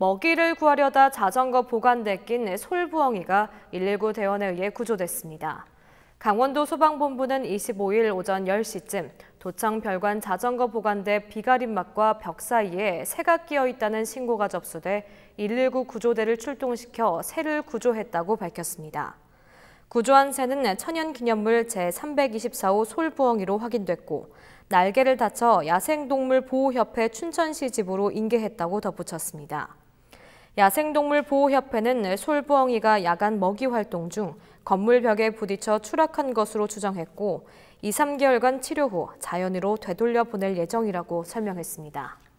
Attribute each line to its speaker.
Speaker 1: 먹이를 구하려다 자전거 보관대 낀 솔부엉이가 119 대원에 의해 구조됐습니다. 강원도 소방본부는 25일 오전 10시쯤 도청 별관 자전거 보관대 비가림막과 벽 사이에 새가 끼어 있다는 신고가 접수돼 119 구조대를 출동시켜 새를 구조했다고 밝혔습니다. 구조한 새는 천연기념물 제324호 솔부엉이로 확인됐고 날개를 다쳐 야생동물보호협회 춘천시 집으로 인계했다고 덧붙였습니다. 야생동물 보호협회는 솔부엉이가 야간 먹이 활동 중 건물 벽에 부딪혀 추락한 것으로 추정했고 2, 3개월간 치료 후 자연으로 되돌려 보낼 예정이라고 설명했습니다.